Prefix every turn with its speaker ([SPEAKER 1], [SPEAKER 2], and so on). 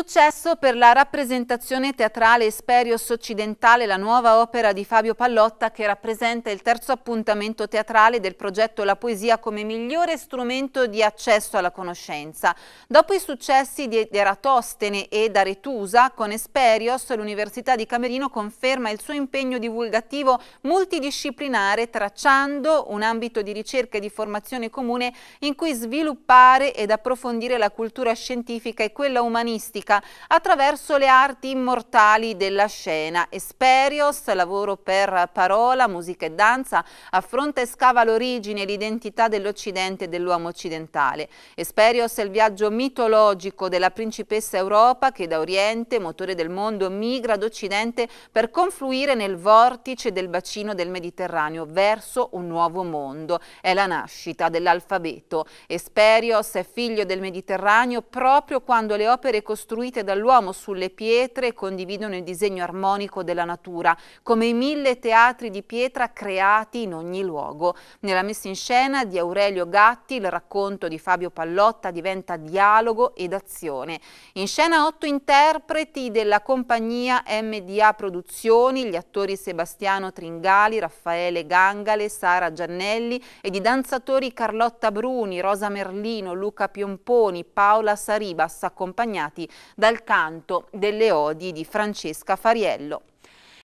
[SPEAKER 1] Successo per la rappresentazione teatrale Esperios Occidentale, la nuova opera di Fabio Pallotta che rappresenta il terzo appuntamento teatrale del progetto La poesia come migliore strumento di accesso alla conoscenza. Dopo i successi di Eratostene e d'Aretusa, con Esperios l'Università di Camerino conferma il suo impegno divulgativo multidisciplinare tracciando un ambito di ricerca e di formazione comune in cui sviluppare ed approfondire la cultura scientifica e quella umanistica Tosca attraverso le arti immortali della scena. Esperios, lavoro per parola, musica e danza, affronta e scava l'origine e l'identità dell'Occidente e dell'uomo occidentale. Esperios è il viaggio mitologico della principessa Europa che da Oriente, motore del mondo, migra ad Occidente per confluire nel vortice del bacino del Mediterraneo verso un nuovo mondo. È la nascita dell'alfabeto. Esperios è figlio del Mediterraneo proprio quando le opere costruite costruite dall'uomo sulle pietre condividono il disegno armonico della natura, come i mille teatri di pietra creati in ogni luogo. Nella messa in scena di Aurelio Gatti il racconto di Fabio Pallotta diventa dialogo ed azione. In scena otto interpreti della compagnia MDA Produzioni, gli attori Sebastiano Tringali, Raffaele Gangale, Sara Giannelli e di danzatori Carlotta Bruni, Rosa Merlino, Luca Piomponi, Paola Saribas, accompagnati dal canto delle Odi di Francesca Fariello.